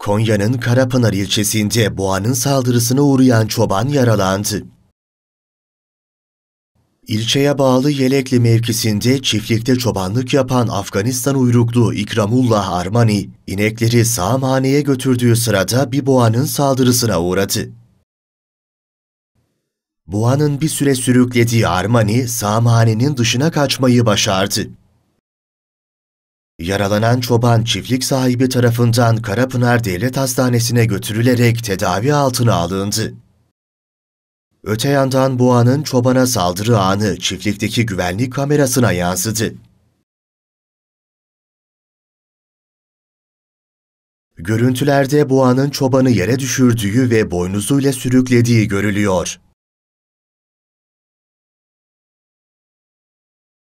Konya'nın Karapınar ilçesinde boğanın saldırısına uğrayan çoban yaralandı. İlçeye bağlı Yelekli mevkisinde çiftlikte çobanlık yapan Afganistan uyruklu İkramullah Armani, inekleri sağmaneye götürdüğü sırada bir boğanın saldırısına uğradı. Boğanın bir süre sürüklediği Armani, sağmanenin dışına kaçmayı başardı. Yaralanan çoban çiftlik sahibi tarafından Karapınar Devlet Hastanesi'ne götürülerek tedavi altına alındı. Öte yandan boğanın çobana saldırı anı çiftlikteki güvenlik kamerasına yansıdı. Görüntülerde boğanın çobanı yere düşürdüğü ve boynuzuyla sürüklediği görülüyor.